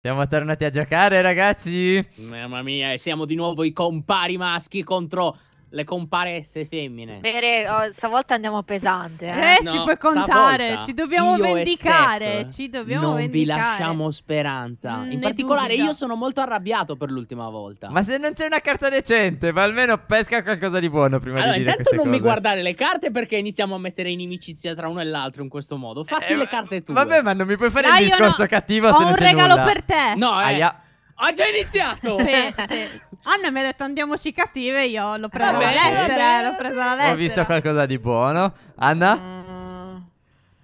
Siamo tornati a giocare, ragazzi. Mamma mia, e siamo di nuovo i compari maschi contro le comparesse femmine. Bene, oh, stavolta andiamo pesante. Eh, eh no, ci puoi contare, ci dobbiamo vendicare, ci dobbiamo non vendicare. vi lasciamo speranza. Mm, In particolare dubita. io sono molto arrabbiato per l'ultima volta. Ma se non c'è una carta decente, ma almeno pesca qualcosa di buono prima allora, di dire intanto non cose. mi guardare le carte perché iniziamo a mettere inimicizia tra uno e l'altro in questo modo. Fatti eh, le carte tue. Vabbè, ma non mi puoi fare Dai, il discorso no, cattivo se non c'è nulla. Ho un regalo per te. No, eh. Aia. Ho già iniziato! Sì, sì. Anna mi ha detto andiamoci cattive, io l'ho presa la lettera, l'ho presa la lettera. Ho visto qualcosa di buono. Anna? Mm.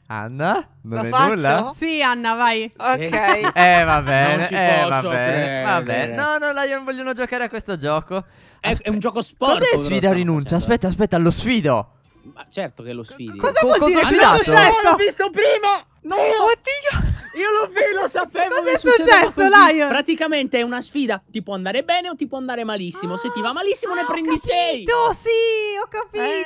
Anna? Non Lo è faccio? nulla? Sì, Anna, vai. Ok. eh, va bene, eh, va bene, eh, va bene. No, no, io non vogliono giocare a questo gioco. È, è un gioco sporco. Cos'è sfida o rinuncia? Aspetta, aspetta, lo sfido. Ma certo che lo sfidi. Cosa, cosa vuol dire? Cosa l'ho visto prima! No! Oddio! Io lo, lo sapevo. Cos'è successo, Lion? Praticamente è una sfida. Ti può andare bene o ti può andare malissimo. Ah, Se ti va malissimo, ah, ne prendi 6. Ho capito, sei. sì, ho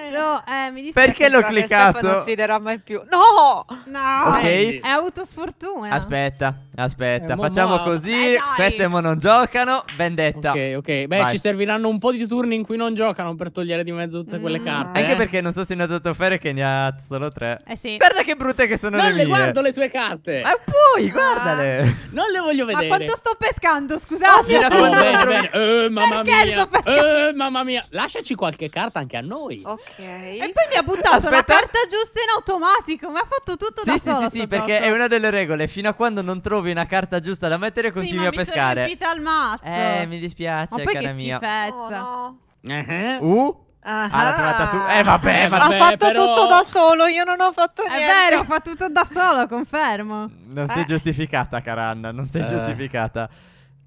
capito. Eh, eh mi dispiace. Perché l'ho cliccato? Non si darà mai più. No! No! Ok. Hai avuto sfortuna. Aspetta, aspetta. Eh, Facciamo ma... così. Eh, Queste mo non giocano. Vendetta. Ok, ok. Beh, Vai. ci serviranno un po' di turni in cui non giocano per togliere di mezzo tutte quelle mm. carte. Anche eh. perché non so se ne ha dato fare che ne ha solo tre. Eh sì. Guarda che brutte che sono non le, le mie guardo le sue carte. Ma poi, ah, guardale. Ah, non le voglio vedere. Ma quanto sto pescando, scusate. Oh, oh, bene, bene. Eh, mamma Perché mia. Sto pescando? Eh, mamma mia. Lasciaci qualche carta anche a noi. Ok. E poi mi ha buttato Aspetta. la carta giusta in automatico. Mi ha fatto tutto sì, da sì, solo. Sì, sì, sì, perché è una delle regole. Fino a quando non trovi una carta giusta da mettere, continui sì, a pescare. Sì, ma mi sono al mazzo. Eh, mi dispiace, ma poi cara che mia. Schifezza. Oh, no. Uh-huh. Uh? Ah, ah, l'ha trovata su. Eh, vabbè, vabbè. Ha fatto però... tutto da solo. Io non ho fatto niente. È vero, fa tutto da solo, confermo. Non eh. sei giustificata, cara Anna. Non sei eh. giustificata.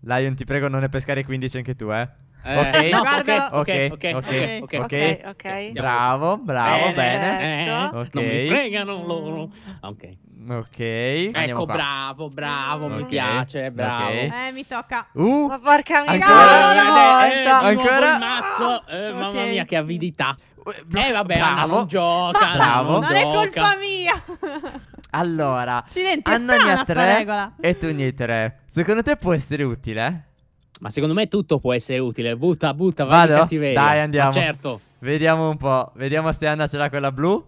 Lion, ti prego, non ne pescare 15 anche tu, eh. Eh, ok, no, guardalo. okay, okay, okay, ok, ok, ok, Bravo, bravo, bene. bene. Non mi fregano loro. Ok. Ok. Ecco, bravo, bravo, mi piace, bravo. Eh, mi tocca. Uh, Ma porca miseria. Ancora, eh, eh, ancora? mazzo. Eh, Mamma mia, che avidità. Eh, eh vabbè, bravo. non gioca, bravo. Non, non è colpa mia. Allora, Accidenti, Anna ne ha tre e tu ne hai tre. Secondo te può essere utile? Ma secondo me tutto può essere utile. Butta, butta, vai Vado? cattiveria. Dai, andiamo. Ma certo. Vediamo un po'. Vediamo se Anna ce l'ha quella blu.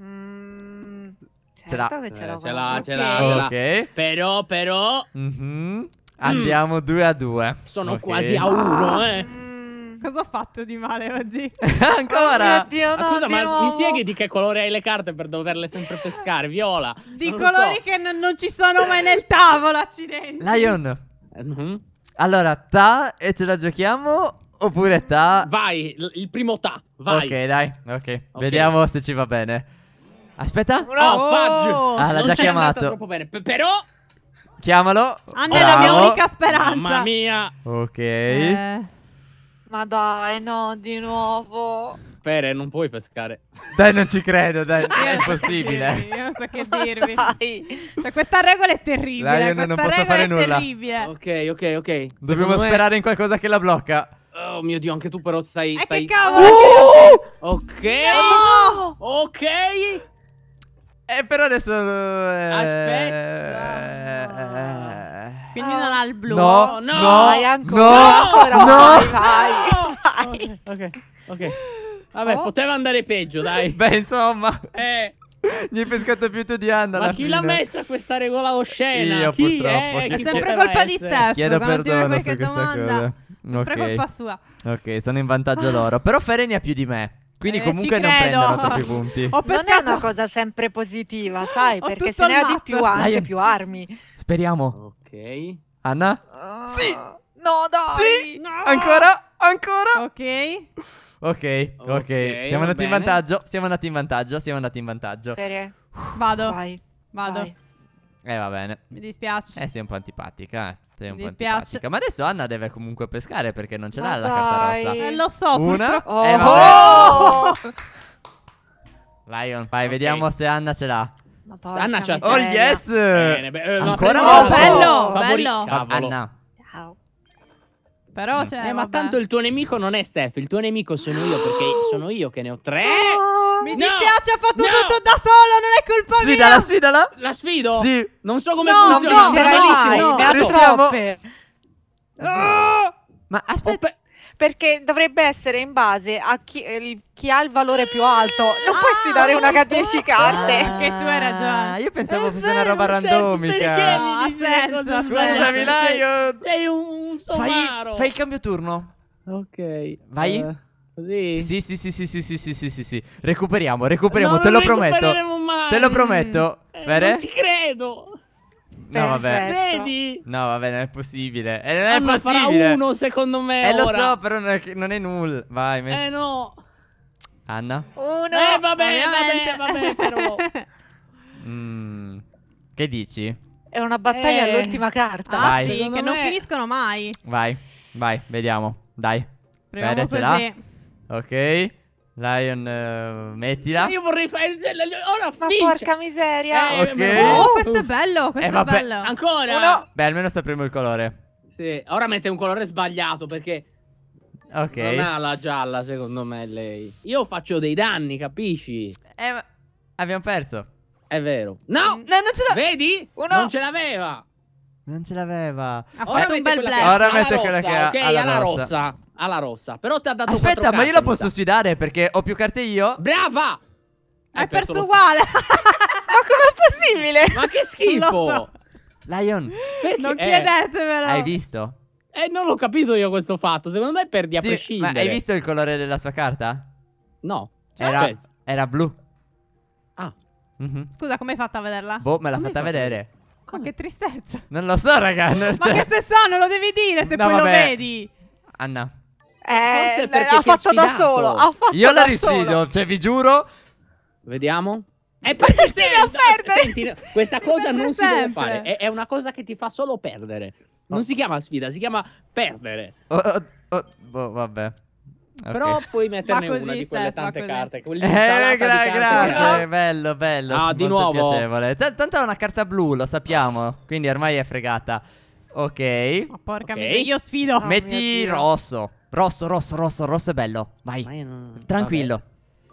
Mm, certo ce eh, l'ha, ce l'ha, ce l'ha. Ok. Però, però. Mm-hmm. Mm -hmm. Andiamo 2 mm. a 2. Sono okay. quasi a 1, ah, eh. Mm. Cosa ho fatto di male oggi? Ancora? Oh Dio, no, ah, scusa, ma nuovo. mi spieghi di che colore hai le carte per doverle sempre pescare? Viola. Di non colori so. che non, non, ci sono mai nel tavolo, accidenti. Lion. Mm -hmm. Allora, ta e ce la giochiamo oppure ta? Vai, il primo ta, vai. Ok, dai, ok. okay. Vediamo se ci va bene. Aspetta. No, oh, oh, Ah, l'ha già chiamato. troppo bene, P però... Chiamalo. Anna ah, è la mia unica speranza. Mamma mia. Ok. Eh, ma dai, no, di nuovo. Pere, eh, non puoi pescare. Dai, non ci credo, dai, è impossibile. Io non so che dirvi. Cioè, questa regola è terribile. Dai, io non, non posso fare nulla. Terribile. Ok, ok, ok. Dobbiamo Secondo sperare me... in qualcosa che la blocca. Oh mio dio, anche tu però stai... Eh stai... che cavolo! Uh! Ok! No! Ok! Eh, però adesso... Eh, Aspetta... Eh. Quindi non ha il blu. No, no, no, vai ancora, no, ancora, no, vai, vai, no. vai. Ok, ok. okay. Vabbè, oh. poteva andare peggio, dai. Beh, insomma. Eh. Gli hai pescato più tu di Anna. Ma chi l'ha messa questa regola oscena? Io chi purtroppo. È, eh? è sempre colpa di Steph. Chiedo perdono su questa domanda. cosa. Sempre okay. colpa sua. Ok, sono in vantaggio loro. Però Fere ne ha più di me. Quindi eh, comunque non prendono troppi punti. Ho non è una cosa sempre positiva, sai? perché se ne ha di più anche più armi. Speriamo. Ok. Anna? Uh, ah, sì! No, dai! Sì! No. Ancora? Ancora? Ok. Ok, ok. siamo andati bene. in vantaggio. Siamo andati in vantaggio. Siamo andati in vantaggio. Serie. Vado. Vai. Vado. Vai. Eh, va bene. Mi dispiace. Eh, sei un po' antipatica, eh. Sei un Mi po' dispiace. antipatica. Ma adesso Anna deve comunque pescare perché non ce l'ha la carta rossa. Eh, lo so. Una. Oh. Eh, Lion, vai, okay. vediamo se Anna ce l'ha. Anna ce l'ha. Oh yes! Bene, beh, eh, Ancora no, bello, oh, bello. Favori... Anna. Però, cioè, eh, ma tanto il tuo nemico non è Steph, il tuo nemico sono io perché sono io che ne ho tre. Oh, mi no, dispiace, ha fatto no. tutto da solo, non è colpa sfidala, mia. Sfidala, sfidala. La sfido? Sì. Non so come no, funziona, no, no, no, no, no, no, no, no, no, no, perché dovrebbe essere in base a chi, chi ha il valore più mm. alto. Non ah, puoi dare una H10 carte. Ah, che tu hai ragione. Io pensavo eh, fosse beh, una roba randomica. perché No, ha senso. Scusami, Lion. Sei un somaro. Fai, fai il cambio turno. Ok. Vai. Uh. Sì, sì, sì, sì, sì, sì, sì, sì, sì, sì. Recuperiamo, recuperiamo, no, te lo prometto. Non Mai. Te lo prometto. Eh, Non ci credo. No, vabbè. Vedi? No, vabbè, non è possibile. Eh, non è ah, possibile. Ma uno, secondo me. Eh, lo so, però non è, non è nulla. Vai, eh, metti. Eh, no. Anna? Uno. Eh, vabbè, vabbè, vabbè, però. mm, che dici? È una battaglia eh. all'ultima carta. Ah, vai. sì, secondo che me... non finiscono mai. Vai, vai, vediamo. Dai. Proviamo Beh, così. Ok. Lion, uh, mettila. Io vorrei fare il Ora Ma finch. porca miseria. Eh, okay. Oh, questo è bello. Questo eh, è bello. Ancora? Uno. Beh, almeno sapremo il colore. Sì, ora mette un colore sbagliato perché Ok. Non ha la gialla, secondo me, lei. Io faccio dei danni, capisci? Eh, abbiamo perso. È vero. No! no non ce l'ha. Vedi? Uno. Non ce l'aveva! Non ce l'aveva. Ha ora fatto un bel black. Ora mette quella che ha. Ok, alla, alla rossa. rossa alla rossa. Però ti ha dato Aspetta, ma io la posso sfidare perché ho più carte io. Brava! Hai, eh, Hai perso, perso uguale. ma com'è possibile? Ma che schifo! Lion, perché? non eh. chiedetemelo. Hai visto? Eh, non l'ho capito io questo fatto. Secondo me perdi a sì, prescindere. Ma hai visto il colore della sua carta? No. Era, cioè... era blu. Ah. Mm -hmm. Scusa, come hai fatto a vederla? Boh, me l'ha fatta, fatta vedere. Ma ah. che tristezza. Non lo so, raga. Non... Ma che se so, non lo devi dire se no, poi vabbè. lo vedi. Anna. Eh, l'ha fatto da solo. Fatto Io la risfido, solo. cioè vi giuro. Vediamo. È eh, perché se ne no, perdere. Senti, questa si cosa non sempre. si deve fare. È, è, una cosa che ti fa solo perdere. Non oh. si chiama sfida, si chiama perdere. Oh, oh, oh, oh boh, vabbè. Okay. Però puoi metterne così, una di quelle tante carte. eh, gra grazie, eh, bello, bello. No, ah, di nuovo. Piacevole. T tanto è una carta blu, lo sappiamo. Quindi ormai è fregata. Ok. Ma oh, porca okay. miseria, io sfido. Metti rosso. Rosso, rosso, rosso, rosso è bello. Vai. Non... Tranquillo.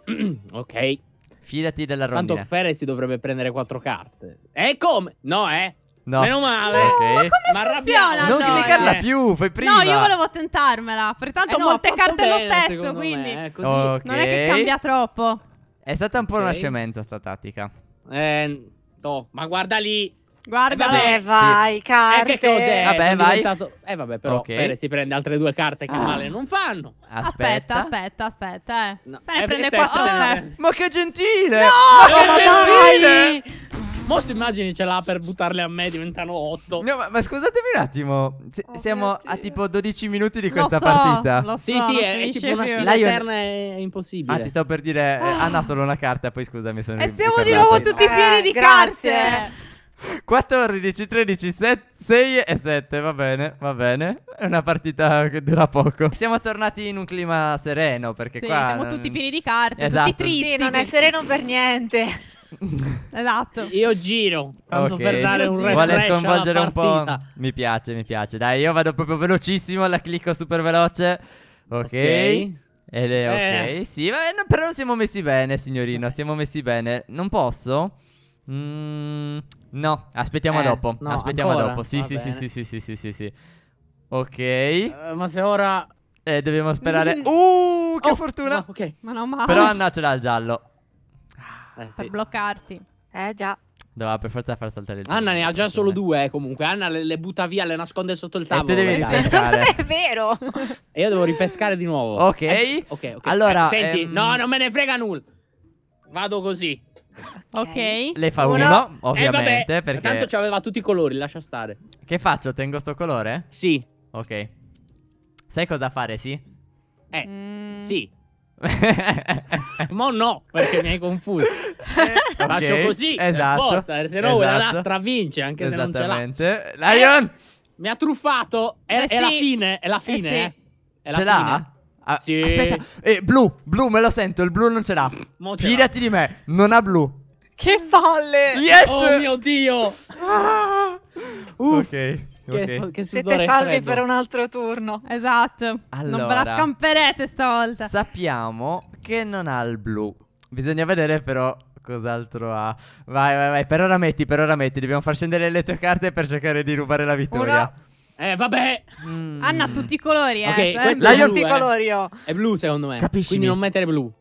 ok. Fidati della rondina. Tanto Ferez si dovrebbe prendere quattro carte. E come? No, eh. No. Meno male. No, okay. Ma come funziona? Non noi, cliccarla eh. più, fai prima. No, io volevo tentarmela. Pertanto eh no, molte carte bene, lo stesso, quindi. Me, eh, okay. Non è che cambia troppo. È stata un po' okay. una scemenza sta tattica. Eh, no, ma guarda lì. Guarda, vabbè, eh, vai, sì. carte. Eh, che cos'è? Vabbè, vai. Diventato... Eh, vabbè, però okay. Pere si prende altre due carte che ah. male non fanno. Aspetta, aspetta, aspetta. Eh. No. Se ne eh, prende quattro. Oh, ma che gentile! No, ma che gentile! Dai! Mo se immagini ce l'ha per buttarle a me diventano 8. No, ma, ma scusatemi un attimo. Se, oh, siamo a tipo 12 minuti di questa lo so, partita. Lo so, sì, sì, è, è tipo una sfida eterna è impossibile. Ah, ti stavo per dire ah. Anna solo una carta, poi scusami Sono non E siamo di nuovo tutti pieni di eh, carte. 14, 13, 7, 6 e 7, va bene, va bene. È una partita che dura poco. Siamo tornati in un clima sereno perché sì, qua... Siamo non... tutti pieni di carte, esatto. tutti tristi. Sì, non è sereno per niente. esatto. Io giro, tanto okay. per dare un Vuole sconvolgere un po'. Mi piace, mi piace. Dai, io vado proprio velocissimo, la clicco super veloce. Ok. okay. Ed è ok, eh. sì, vabbè, no, però siamo messi bene, signorino, siamo messi bene. Non posso? Mmm... No, aspettiamo eh, dopo. No, aspettiamo ancora? dopo. Sì, sì, sì, sì, sì, sì, sì, sì, sì. Ok. Uh, ma se ora... Eh, dobbiamo sperare... Mm. Uh, che oh, fortuna! No, ok. Ma no, ma... Però Anna ce l'ha il giallo. Eh, sì. Per bloccarti. Eh, già. Doveva per forza far saltare il giallo. Anna ne ha già solo due, eh, comunque. Anna le, le butta via, le nasconde sotto il tavolo. E tu devi ripescare. non è vero. E io devo ripescare di nuovo. Ok. Eh, ok, ok. Allora... Eh, senti, ehm... no, non me ne frega nulla. Vado così. Ok. Le fa uno, eh, ovviamente. Eh, perché... Tanto ci aveva tutti i colori, lascia stare. Che faccio? Tengo sto colore? Sì. Ok. Sai cosa fare, sì? Eh, mm. sì. Mo no, perché mi hai confuso. okay. Faccio così, esatto. forza, se no esatto. la lastra vince, anche se non ce l'ha. Lion! Eh, mi ha truffato, è, eh, è la fine, è la fine. Eh sì. Eh. È la ce l'ha? Ah, sì. Aspetta, eh, blu, blu, me lo sento, il blu non ce l'ha. Mo Fidati di me, non ha blu. Che palle! Yes! Oh mio Dio! Ah. Uff. Ok. Che, okay. che Siete salvi freddo. per un altro turno. Esatto. Allora, non ve la scamperete stavolta. Sappiamo che non ha il blu. Bisogna vedere però cos'altro ha. Vai, vai, vai. Per ora metti, per ora metti. Dobbiamo far scendere le tue carte per cercare di rubare la vittoria. Una, eh, vabbè. Mm. Anna ha tutti i colori, eh. Okay, eh. tutti i colori io. Oh. È blu, secondo me. Capisci? Quindi non mettere blu.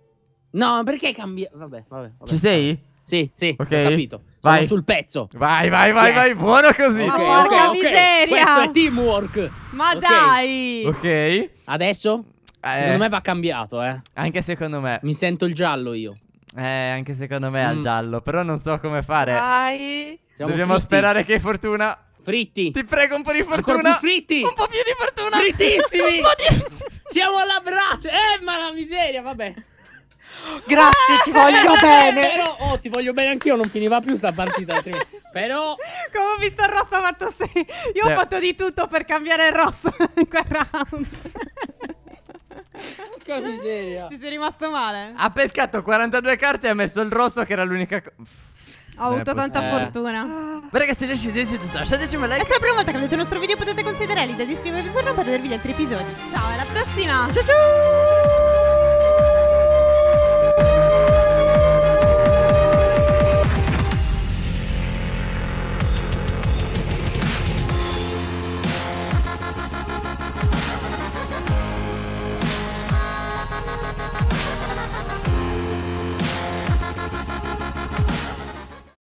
No, perché cambia? Vabbè, vabbè, vabbè. Ci sei? Sì, sì, ok. ho capito. Vai. Sono sul pezzo. Vai, vai, vai, yeah. vai, buono così. Okay, porca okay, miseria. Questo è teamwork. Ma dai. Ok. Adesso? Eh. Secondo me va cambiato, eh. Anche secondo me. Mi sento il giallo io. Eh, anche secondo me mm. al giallo, però non so come fare. Vai. Dobbiamo fitti. sperare che fortuna Fritti. Ti prego un po' di fortuna. Ancora più fritti. Un po' più di fortuna. Frittissimi. di... Siamo all'abbraccio. Eh, ma la miseria, vabbè. Grazie, ti voglio eh, bene. Però, oh, ti voglio bene anch'io. Non finiva più sta partita. Però. Come ho visto il rosso ha fatto sei. Io sì. ho cioè fatto di tutto per cambiare il rosso in quel round. Che miseria. Ci sei rimasto male? Ha pescato 42 carte e ha messo il rosso, che era l'unica cosa. Ho eh, avuto tanta fortuna. Ma ragazzi, lasciate un like lasciateci un like. E la prima volta che avete il nostro video potete considerare di iscrivervi per non perdervi gli altri episodi. Ciao, alla prossima! Ciao ciao!